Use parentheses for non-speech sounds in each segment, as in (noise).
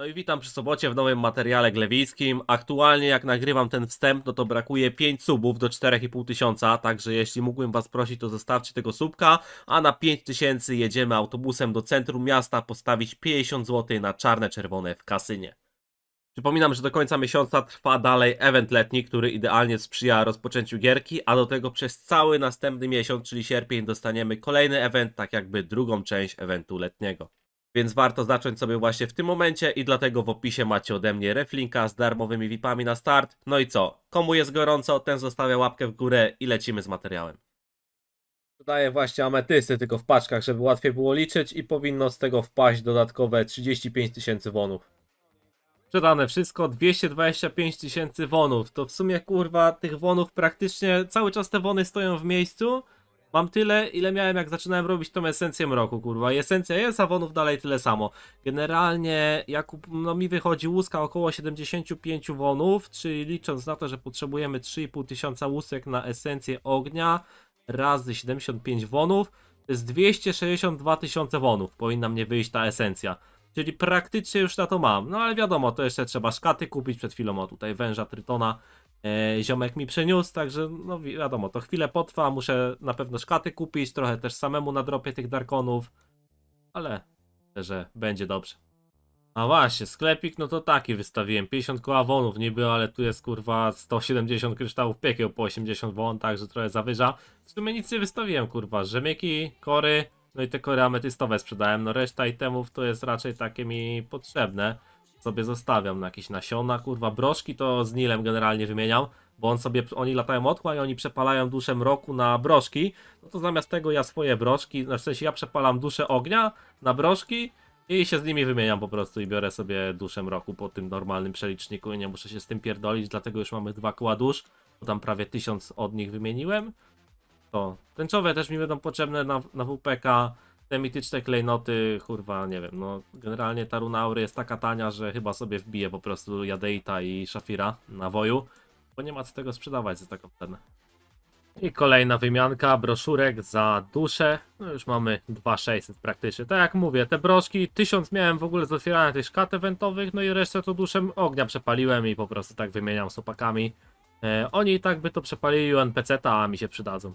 No i witam przy sobocie w nowym materiale glewijskim. Aktualnie jak nagrywam ten wstęp, no to brakuje 5 subów do 4,5 tysiąca, także jeśli mógłbym was prosić, to zostawcie tego subka, a na 5 tysięcy jedziemy autobusem do centrum miasta postawić 50 zł na czarne czerwone w kasynie. Przypominam, że do końca miesiąca trwa dalej event letni, który idealnie sprzyja rozpoczęciu gierki, a do tego przez cały następny miesiąc, czyli sierpień, dostaniemy kolejny event, tak jakby drugą część eventu letniego. Więc warto zacząć sobie właśnie w tym momencie i dlatego w opisie macie ode mnie reflinka z darmowymi VIPami na start. No i co? Komu jest gorąco, ten zostawia łapkę w górę i lecimy z materiałem. Dodaję właśnie ametysty tylko w paczkach, żeby łatwiej było liczyć i powinno z tego wpaść dodatkowe 35 tysięcy wonów. Przedane wszystko 225 tysięcy wonów, to w sumie kurwa tych wonów praktycznie cały czas te wony stoją w miejscu. Mam tyle, ile miałem jak zaczynałem robić tą esencję mroku, kurwa. I esencja jest, a wonów dalej tyle samo. Generalnie, jak no mi wychodzi łuska około 75 wonów, czyli licząc na to, że potrzebujemy 3,5 tysiąca łusek na esencję ognia razy 75 wonów, to jest 262 tysiące wonów powinna mnie wyjść ta esencja. Czyli praktycznie już na to mam. No ale wiadomo, to jeszcze trzeba szkaty kupić przed chwilą, o tutaj węża Trytona. E, ziomek mi przyniósł, także no wiadomo, to chwilę potrwa, muszę na pewno szkaty kupić, trochę też samemu dropie tych Darkonów, ale myślę, że będzie dobrze. A właśnie, sklepik no to taki wystawiłem, 50 koławonów niby, ale tu jest kurwa 170 kryształów piekieł po 80 won, także trochę zawyża. W sumie nic nie wystawiłem kurwa, rzemieki, kory, no i te kory ametystowe sprzedałem, no reszta itemów to jest raczej takie mi potrzebne sobie zostawiam na jakieś nasiona, kurwa, broszki to z Nilem generalnie wymieniam, bo on sobie, oni latają otchła i oni przepalają duszę mroku na broszki, no to zamiast tego ja swoje broszki, no w sensie ja przepalam duszę ognia na broszki i się z nimi wymieniam po prostu i biorę sobie duszę mroku po tym normalnym przeliczniku i nie muszę się z tym pierdolić, dlatego już mamy dwa kła dusz, bo tam prawie tysiąc od nich wymieniłem. To, tęczowe też mi będą potrzebne na, na WPK, te mityczne klejnoty, kurwa, nie wiem, no generalnie ta runa aury jest taka tania, że chyba sobie wbije po prostu Jadeita i Szafira na woju, bo nie ma co tego sprzedawać za taką cenę. I kolejna wymianka broszurek za duszę. No już mamy 2600 praktycznie. Tak jak mówię, te broszki 1000 miałem w ogóle z otwierania tych szkat eventowych, no i resztę to duszem ognia przepaliłem i po prostu tak wymieniam z opakami. E, oni i tak by to przepalili u NPC-ta, a mi się przydadzą.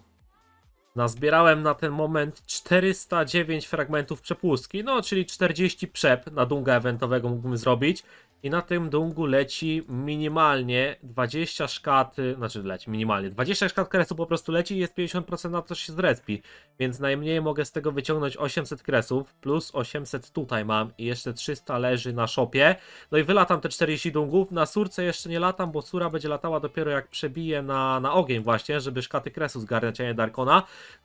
Nazbierałem na ten moment 409 fragmentów przepustki, no czyli 40 przep na dunga eventowego mógłbym zrobić i na tym dungu leci minimalnie 20 szkat, znaczy leci minimalnie, 20 szkat kresu po prostu leci i jest 50% na to, się zrespi, więc najmniej mogę z tego wyciągnąć 800 kresów, plus 800 tutaj mam i jeszcze 300 leży na shopie, no i wylatam te 40 dungów, na surce jeszcze nie latam, bo sura będzie latała dopiero jak przebije na, na ogień właśnie, żeby szkaty kresu zgarniać, a nie Darkona,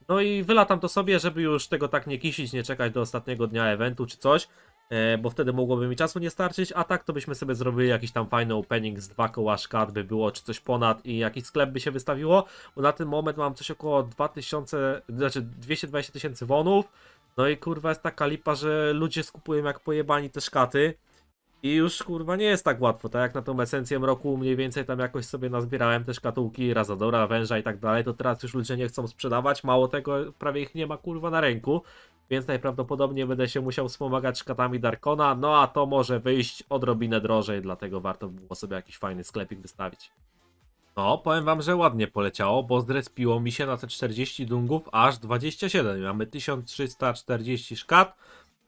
no i wylatam to sobie, żeby już tego tak nie kisić, nie czekać do ostatniego dnia eventu czy coś, E, bo wtedy mogłoby mi czasu nie starczyć, a tak to byśmy sobie zrobili jakiś tam fajny opening z dwa koła szkat by było, czy coś ponad i jakiś sklep by się wystawiło, bo na ten moment mam coś około 2000, znaczy 220 tysięcy wonów, no i kurwa jest taka lipa, że ludzie skupują jak pojebani te szkaty i już kurwa nie jest tak łatwo, tak jak na tą esencję roku mniej więcej tam jakoś sobie nazbierałem te szkatułki, Razadora, Węża i tak dalej, to teraz już ludzie nie chcą sprzedawać, mało tego, prawie ich nie ma kurwa na ręku więc najprawdopodobniej będę się musiał wspomagać szkatami Darkona, no a to może wyjść odrobinę drożej, dlatego warto było sobie jakiś fajny sklepik wystawić. No, powiem wam, że ładnie poleciało, bo zdrespiło mi się na te 40 dungów aż 27. Mamy 1340 szkat.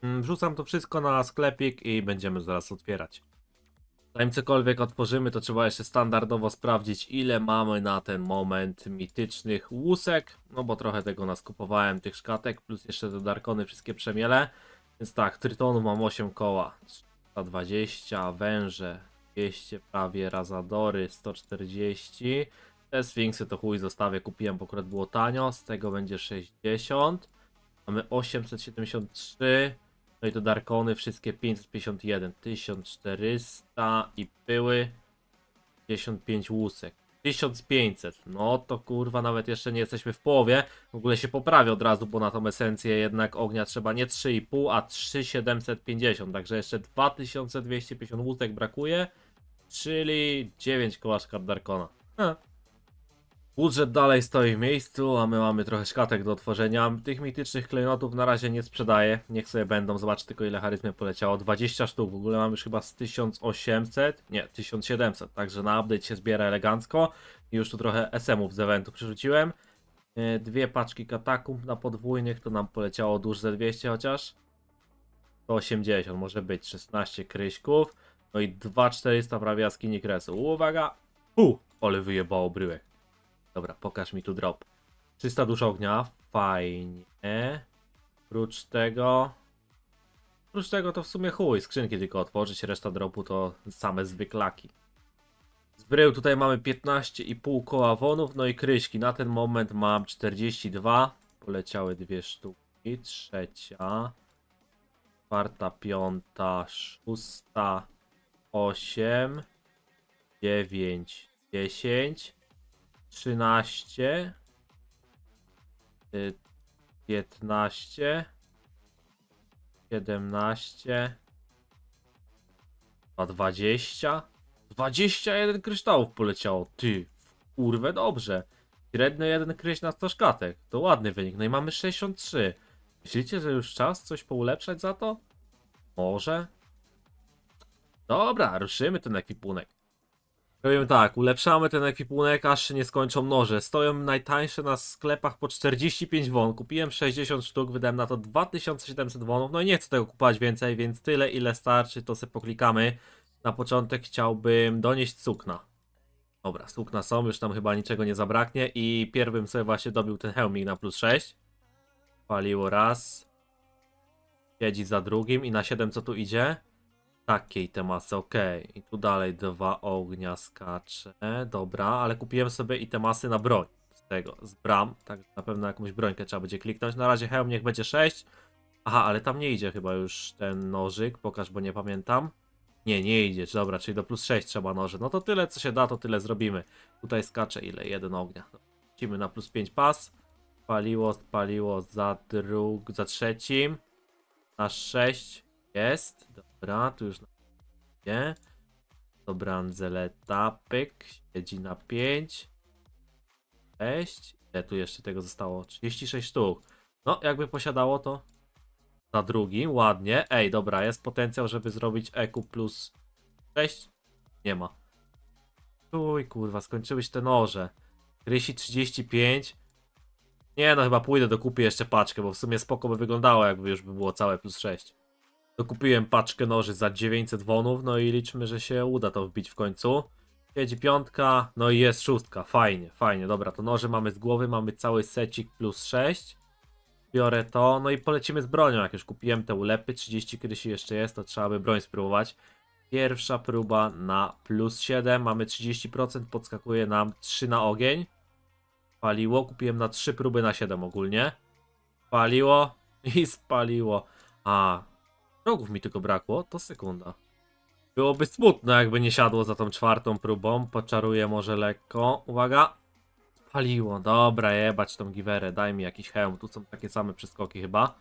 Mm, wrzucam to wszystko na sklepik i będziemy zaraz otwierać. Zanim cokolwiek otworzymy, to trzeba jeszcze standardowo sprawdzić, ile mamy na ten moment mitycznych łusek. No bo trochę tego naskupowałem, tych szkatek, plus jeszcze te darkony wszystkie przemiele. Więc tak, trytonu mam 8 koła, 320, węże 200 prawie, razadory 140. Te sfinksy to chuj zostawię, kupiłem, bo akurat było tanio, z tego będzie 60. Mamy 873, no i to Darkony, wszystkie 551, 1400 i były 55 łusek. 1500, no to kurwa nawet jeszcze nie jesteśmy w połowie, w ogóle się poprawia od razu, bo na tą esencję jednak ognia trzeba nie 3,5, a 3,750, także jeszcze 2250 łusek brakuje, czyli 9 koła Darkona. Ha. Budżet dalej stoi w miejscu, a my mamy trochę szkatek do otworzenia. Tych mitycznych klejnotów na razie nie sprzedaję. Niech sobie będą, zobacz tylko ile charyzmy poleciało. 20 sztuk, w ogóle mamy już chyba z 1800, nie, 1700, także na update się zbiera elegancko. I już tu trochę SM-ów z eventu przerzuciłem. E, dwie paczki katakumb na podwójnych, to nam poleciało dużo ze 200 chociaż. 180 może być, 16 kryśków. No i 2400 prawie jaskini kresu. Uwaga! U, ole wyjebało bryłek. Dobra, pokaż mi tu drop. 300 dusz ognia, fajnie. Prócz tego... Prócz tego to w sumie chuj, skrzynki tylko otworzyć, reszta dropu to same zwyklaki. Z brył tutaj mamy 15,5 koła wonów, no i kryśki. Na ten moment mam 42, poleciały dwie sztuki, trzecia, czwarta, piąta, szósta, osiem, dziewięć, dziesięć. 13, 15, 17, 20, 21 kryształów poleciało. Ty, kurwę, dobrze. Średnio jeden kryś na 100 szkatek. To ładny wynik. No i mamy 63. Myślicie, że już czas coś poulepszać za to? Może? Dobra, ruszymy ten ekipunek. Powiem tak, ulepszamy ten ekwipunek aż się nie skończą noże. Stoją najtańsze na sklepach po 45 won. Kupiłem 60 sztuk, wydałem na to 2700 wonów. No i nie chcę tego kupować więcej, więc tyle ile starczy to sobie poklikamy. Na początek chciałbym donieść sukna. Dobra, sukna są, już tam chyba niczego nie zabraknie i pierwszym sobie właśnie dobił ten hełmik na plus 6. Paliło raz. Siedzi za drugim i na 7 co tu idzie? takiej temasy, ok. I tu dalej dwa ognia skacze, dobra, ale kupiłem sobie i temasy na broń z tego, z bram, także na pewno jakąś brońkę trzeba będzie kliknąć. Na razie hełm niech będzie 6. Aha, ale tam nie idzie chyba już ten nożyk, pokaż, bo nie pamiętam. Nie, nie idzie, dobra, czyli do plus 6 trzeba noży. No to tyle, co się da, to tyle zrobimy. Tutaj skacze ile? Jeden ognia. Lecimy na plus 5 pas. Paliło, spaliło za drug, za trzecim. Na 6. Jest, dobra, tu już nie. Dobra, Anzeleta, pyk, siedzi na 5. 6. Ile tu jeszcze tego zostało? 36 sztuk. No, jakby posiadało to na drugim, ładnie. Ej, dobra, jest potencjał, żeby zrobić EQ plus 6. Nie ma. Uj, kurwa, skończyłeś te noże. Rysi 35. Nie no, chyba pójdę do kupy jeszcze paczkę, bo w sumie spoko by wyglądało, jakby już by było całe plus 6. Dokupiłem paczkę noży za 900 wonów, no i liczmy, że się uda to wbić w końcu. Siedzi piątka, no i jest szóstka, fajnie, fajnie, dobra, to noże mamy z głowy, mamy cały secik plus 6. Biorę to, no i polecimy z bronią, jak już kupiłem te ulepy, 30 krysi jeszcze jest, to trzeba by broń spróbować. Pierwsza próba na plus 7, mamy 30%, podskakuje nam 3 na ogień. Paliło, kupiłem na 3 próby na 7 ogólnie. Paliło i spaliło. A, Rogów mi tylko brakło, to sekunda. Byłoby smutno, jakby nie siadło za tą czwartą próbą. Poczaruję może lekko. Uwaga. Paliło. Dobra, jebać tą giwerę. Daj mi jakiś hełm. Tu są takie same przeskoki chyba.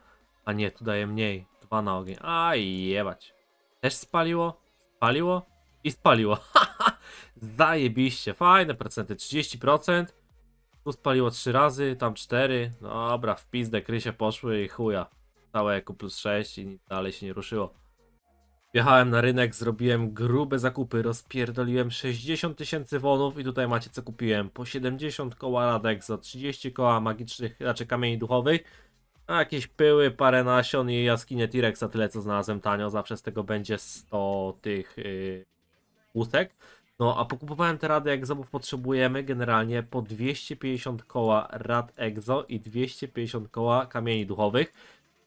A nie, tu daje mniej. Dwa na ogień. Aj, jebać. Też spaliło? Spaliło? I spaliło. (laughs) Zajebiście. Fajne procenty. 30%. Tu spaliło trzy razy, tam cztery. Dobra, w pizdę, krysie poszły i chuja całe jako plus 6 i dalej się nie ruszyło. Wjechałem na rynek, zrobiłem grube zakupy, rozpierdoliłem 60 tysięcy wonów i tutaj macie co kupiłem. Po 70 koła radek za 30 koła magicznych, raczej znaczy kamieni duchowych, a jakieś pyły, parę nasion i jaskinie T-Rexa, tyle co znalazłem tanio, zawsze z tego będzie 100 tych yy, łusek. No a pokupowałem te rady egzo, bo potrzebujemy generalnie po 250 koła rad egzo i 250 koła kamieni duchowych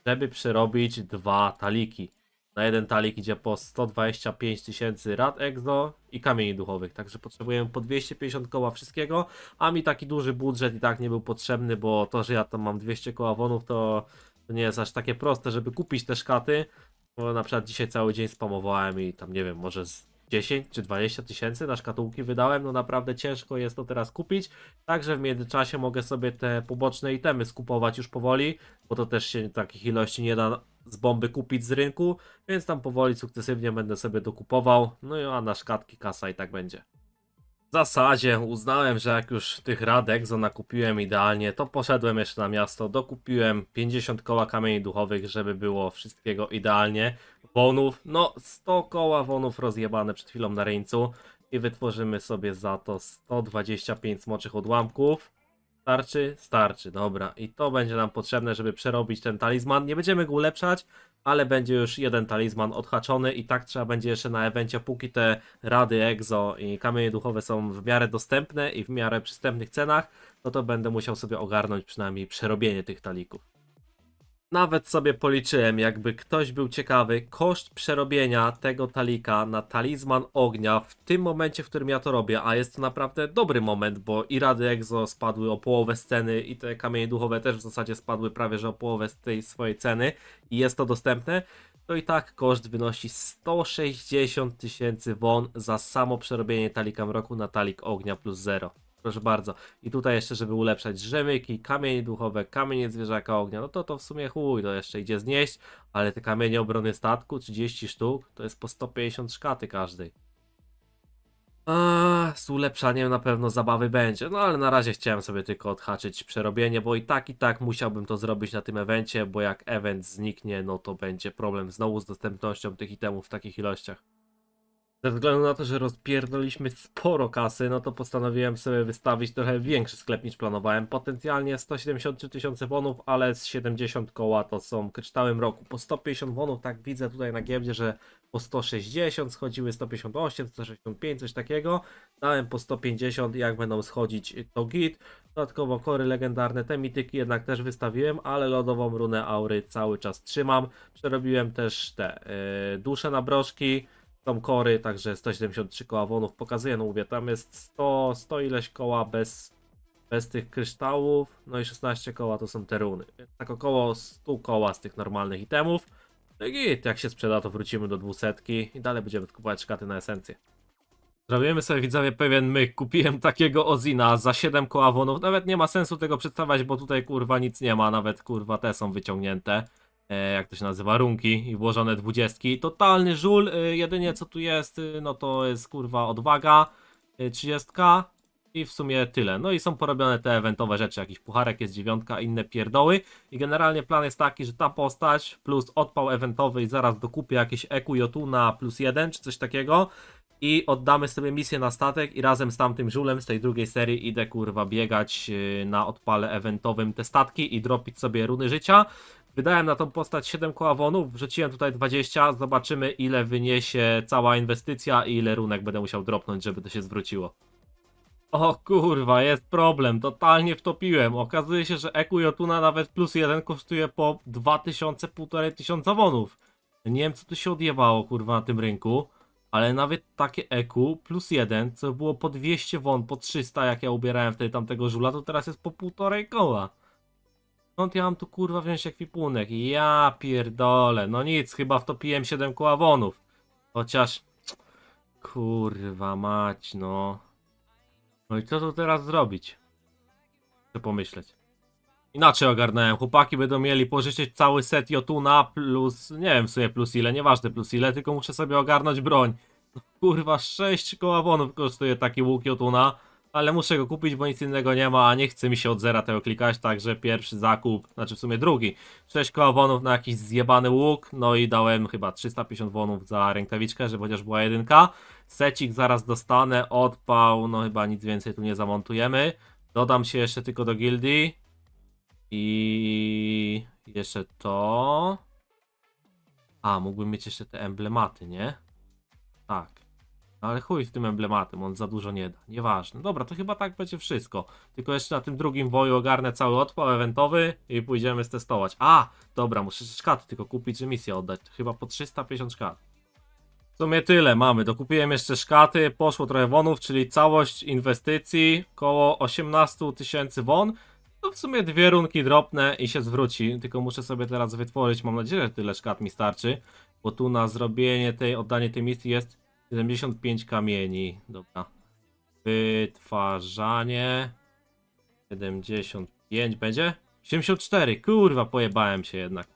żeby przerobić dwa taliki. Na jeden talik idzie po 125 tysięcy rad exo i kamieni duchowych, także potrzebuję po 250 koła wszystkiego, a mi taki duży budżet i tak nie był potrzebny, bo to, że ja tam mam 200 koła wonów, to nie jest aż takie proste, żeby kupić te szkaty, bo na przykład dzisiaj cały dzień spamowałem i tam nie wiem, może z 10 czy 20 tysięcy na szkatułki wydałem, no naprawdę ciężko jest to teraz kupić. Także w międzyczasie mogę sobie te poboczne itemy skupować już powoli, bo to też się takich ilości nie da z bomby kupić z rynku, więc tam powoli sukcesywnie będę sobie dokupował, no a na szkatki kasa i tak będzie. W zasadzie uznałem, że jak już tych radek zona kupiłem idealnie, to poszedłem jeszcze na miasto, dokupiłem 50 koła kamieni duchowych, żeby było wszystkiego idealnie. Wonów, no 100 koła wonów rozjebane przed chwilą na ryńcu i wytworzymy sobie za to 125 smoczych odłamków. Starczy? Starczy, dobra. I to będzie nam potrzebne, żeby przerobić ten talizman. Nie będziemy go ulepszać, ale będzie już jeden talizman odhaczony i tak trzeba będzie jeszcze na evencie, póki te rady exo i kamienie duchowe są w miarę dostępne i w miarę przystępnych cenach, no to będę musiał sobie ogarnąć przynajmniej przerobienie tych talików. Nawet sobie policzyłem, jakby ktoś był ciekawy, koszt przerobienia tego talika na talizman ognia w tym momencie, w którym ja to robię, a jest to naprawdę dobry moment, bo i rady Exo spadły o połowę sceny i te kamienie duchowe też w zasadzie spadły prawie że o połowę z tej swojej ceny i jest to dostępne, to i tak koszt wynosi 160 tysięcy won za samo przerobienie talika mroku na talik ognia plus 0 proszę bardzo. I tutaj jeszcze, żeby ulepszać rzemyki, kamienie duchowe, kamienie zwierzaka ognia, no to to w sumie chuj, to no jeszcze idzie znieść, ale te kamienie obrony statku, 30 sztuk, to jest po 150 szkaty każdej. A, z ulepszaniem na pewno zabawy będzie, no ale na razie chciałem sobie tylko odhaczyć przerobienie, bo i tak i tak musiałbym to zrobić na tym evencie, bo jak event zniknie, no to będzie problem znowu z dostępnością tych itemów w takich ilościach. Ze względu na to, że rozpierdoliśmy sporo kasy, no to postanowiłem sobie wystawić trochę większy sklep niż planowałem. Potencjalnie 173 tysiące wonów, ale z 70 koła to są kryształem roku. Po 150 wonów, tak widzę tutaj na giełdzie, że po 160 schodziły 158, 165, coś takiego. Dałem po 150, jak będą schodzić y, to git. Dodatkowo kory legendarne, te mityki jednak też wystawiłem, ale lodową runę aury cały czas trzymam. Przerobiłem też te yy, dusze na broszki. Są kory, także 173 koła wonów pokazuje, no mówię, tam jest 100, 100 ileś koła bez, bez tych kryształów, no i 16 koła to są te runy. Tak około 100 koła z tych normalnych itemów. No i jak się sprzeda to wrócimy do 200 i dalej będziemy kupować szkaty na esencję. Zrobimy sobie widzowie pewien myk, kupiłem takiego Ozina za 7 koła wonów, nawet nie ma sensu tego przedstawiać, bo tutaj kurwa nic nie ma, nawet kurwa te są wyciągnięte. E, jak to się nazywa, runki i włożone dwudziestki. Totalny żul, e, jedynie co tu jest, e, no to jest kurwa odwaga, trzydziestka i w sumie tyle. No i są porobione te eventowe rzeczy, jakiś pucharek jest dziewiątka, inne pierdoły i generalnie plan jest taki, że ta postać plus odpał eventowy i zaraz dokupię jakieś EQ na plus jeden czy coś takiego i oddamy sobie misję na statek i razem z tamtym żulem z tej drugiej serii idę kurwa biegać na odpale eventowym te statki i dropić sobie runy życia. Wydałem na tą postać 7 koła wonów, wrzuciłem tutaj 20, zobaczymy ile wyniesie cała inwestycja i ile runek będę musiał dropnąć, żeby to się zwróciło. O kurwa, jest problem, totalnie wtopiłem. Okazuje się, że Eku Jotuna nawet plus 1 kosztuje po 2000, 1500 wonów. Nie wiem co tu się odjebało kurwa na tym rynku, ale nawet takie Eku plus 1, co było po 200 won, po 300 jak ja ubierałem wtedy tamtego żula, to teraz jest po półtorej koła. Skąd ja mam tu kurwa wziąć ekwipunek? Ja pierdolę, no nic, chyba wtopiłem 7 kławonów. Chociaż... Kurwa mać, no. No i co tu teraz zrobić? Chcę pomyśleć. Inaczej ogarnąłem, chłopaki będą mieli pożyczyć cały set Jotuna plus, nie wiem w sumie plus ile, nieważne plus ile, tylko muszę sobie ogarnąć broń. No, kurwa, 6 koławonów kosztuje taki łuk Jotuna ale muszę go kupić, bo nic innego nie ma, a nie chce mi się od zera tego klikać, także pierwszy zakup, znaczy w sumie drugi, 6 koła wonów na jakiś zjebany łuk, no i dałem chyba 350 wonów za rękawiczkę, żeby chociaż była jedynka, secik zaraz dostanę, odpał, no chyba nic więcej tu nie zamontujemy, dodam się jeszcze tylko do gildii i jeszcze to, a mógłbym mieć jeszcze te emblematy, nie? Tak. Ale chuj z tym emblematem, on za dużo nie da. Nieważne. Dobra, to chyba tak będzie wszystko. Tylko jeszcze na tym drugim boju ogarnę cały odpał eventowy i pójdziemy testować. A, dobra, muszę szkat tylko kupić, że misję oddać. Chyba po 350 szkat. W sumie tyle mamy. Dokupiłem jeszcze szkaty, poszło trochę wonów, czyli całość inwestycji około 18 tysięcy won. To no w sumie dwie runki drobne i się zwróci, tylko muszę sobie teraz wytworzyć, mam nadzieję, że tyle szkat mi starczy, bo tu na zrobienie tej, oddanie tej misji jest 75 kamieni, dobra. Wytwarzanie. 75 będzie? 74, kurwa, pojebałem się jednak.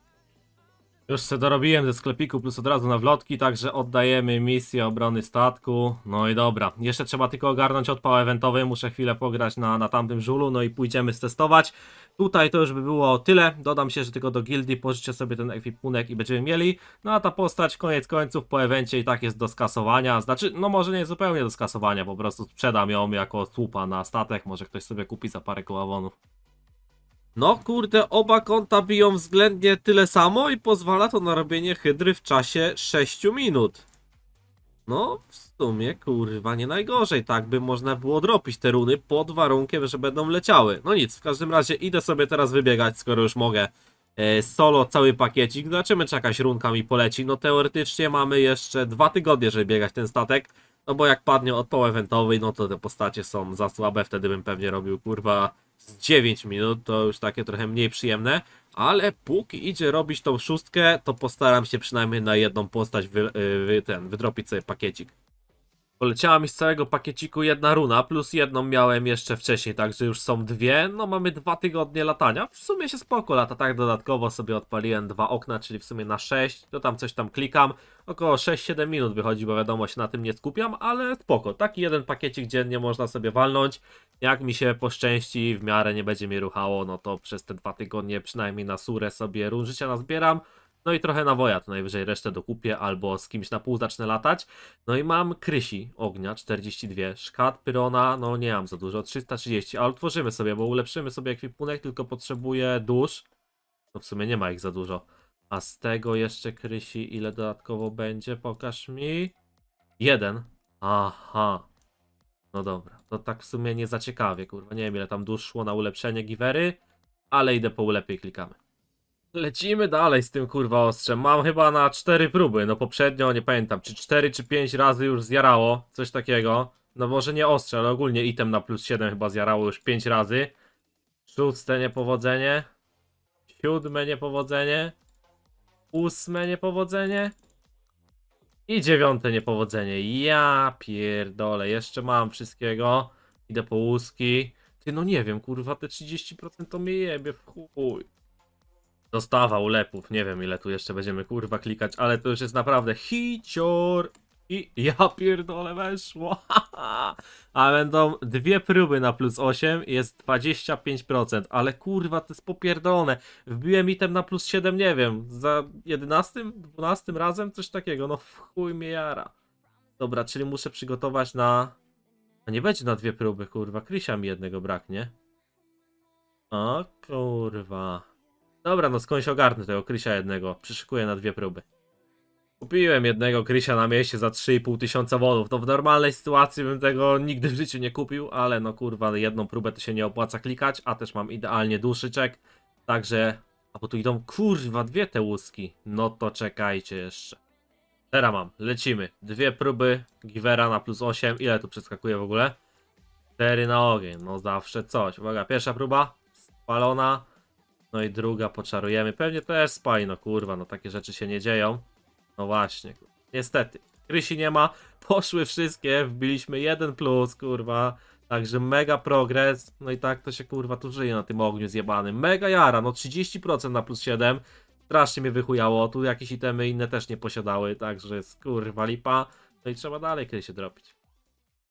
Już się dorobiłem ze sklepiku plus od razu na wlotki, także oddajemy misję obrony statku. No i dobra, jeszcze trzeba tylko ogarnąć odpał eventowy, muszę chwilę pograć na, na tamtym żulu, no i pójdziemy stestować. Tutaj to już by było tyle, dodam się, że tylko do gildii pożyczę sobie ten ekwipunek i będziemy mieli. No a ta postać koniec końców po evencie i tak jest do skasowania, znaczy no może nie zupełnie do skasowania, po prostu sprzedam ją jako słupa na statek, może ktoś sobie kupi za parę koławonów. No kurde, oba konta biją względnie tyle samo i pozwala to na robienie hydry w czasie 6 minut. No, w sumie, kurwa, nie najgorzej, tak by można było dropić te runy pod warunkiem, że będą leciały. No nic, w każdym razie idę sobie teraz wybiegać, skoro już mogę. E, solo, cały pakiecik, zobaczymy czy jakaś runka mi poleci. No teoretycznie mamy jeszcze dwa tygodnie, żeby biegać ten statek. No bo jak padnie od odpał eventowy, no to te postacie są za słabe, wtedy bym pewnie robił, kurwa, z 9 minut, to już takie trochę mniej przyjemne, ale póki idzie robić tą szóstkę, to postaram się przynajmniej na jedną postać wy, y, wy, ten, wydropić sobie pakiecik. Poleciała mi z całego pakieciku jedna runa, plus jedną miałem jeszcze wcześniej, także już są dwie. No mamy dwa tygodnie latania, w sumie się spoko lata, tak dodatkowo sobie odpaliłem dwa okna, czyli w sumie na 6, to tam coś tam klikam. Około 6-7 minut wychodzi, bo wiadomo się na tym nie skupiam, ale spoko. Taki jeden pakiecik dziennie można sobie walnąć. Jak mi się poszczęści, w miarę nie będzie mi ruchało, no to przez te dwa tygodnie przynajmniej na surę sobie run życia nazbieram. No i trochę na wojat, najwyżej resztę dokupię albo z kimś na pół zacznę latać. No i mam Krysi ognia 42, szkat Pyrona, no nie mam za dużo, 330, ale otworzymy sobie, bo ulepszymy sobie ekwipunek, tylko potrzebuję dusz. No w sumie nie ma ich za dużo. A z tego jeszcze Krysi ile dodatkowo będzie? Pokaż mi. Jeden. Aha. No dobra, to tak w sumie nie zaciekawie, kurwa. Nie wiem ile tam dusz szło na ulepszenie givery, ale idę po ulepie i klikamy. Lecimy dalej z tym kurwa ostrzem. Mam chyba na cztery próby. No poprzednio nie pamiętam, czy cztery, czy pięć razy już zjarało. Coś takiego. No może nie ostrze, ale ogólnie item na plus 7 chyba zjarało już pięć razy. Szóste niepowodzenie. Siódme niepowodzenie. Ósme niepowodzenie. I dziewiąte niepowodzenie. Ja pierdolę. Jeszcze mam wszystkiego. Idę po łuski. Ty no nie wiem, kurwa te 30% to mnie jebie w chuj. Dostawa ulepów, nie wiem ile tu jeszcze będziemy kurwa klikać, ale to już jest naprawdę hicior i ja pierdolę weszło. (laughs) A będą dwie próby na plus 8 jest 25%, ale kurwa to jest popierdolone. Wbiłem item na plus 7, nie wiem, za 11, 12 razem coś takiego, no w chuj mnie jara. Dobra, czyli muszę przygotować na... A nie będzie na dwie próby, kurwa, Krysia mi jednego braknie. A kurwa. Dobra, no skądś ogarnę tego Krysia jednego. Przyszykuję na dwie próby. Kupiłem jednego Krysia na mieście za 3,5 tysiąca wodów. No w normalnej sytuacji bym tego nigdy w życiu nie kupił, ale no kurwa, jedną próbę to się nie opłaca klikać, a też mam idealnie dłuższy czek. Także, a bo tu idą kurwa dwie te łuski. No to czekajcie jeszcze. Teraz mam, lecimy. Dwie próby Givera na plus 8. Ile tu przeskakuje w ogóle? 4 na ogień, no zawsze coś. Uwaga, pierwsza próba, spalona. No i druga poczarujemy. Pewnie też spaj, kurwa, no takie rzeczy się nie dzieją. No właśnie, kurwa. niestety. Krysi nie ma, (laughs) poszły wszystkie, wbiliśmy jeden plus, kurwa. Także mega progres, no i tak to się kurwa tu żyje na tym ogniu zjebanym. Mega jara, no 30% na plus 7. Strasznie mnie wychujało, tu jakieś itemy inne też nie posiadały, także kurwa lipa. No i trzeba dalej krysi się dropić.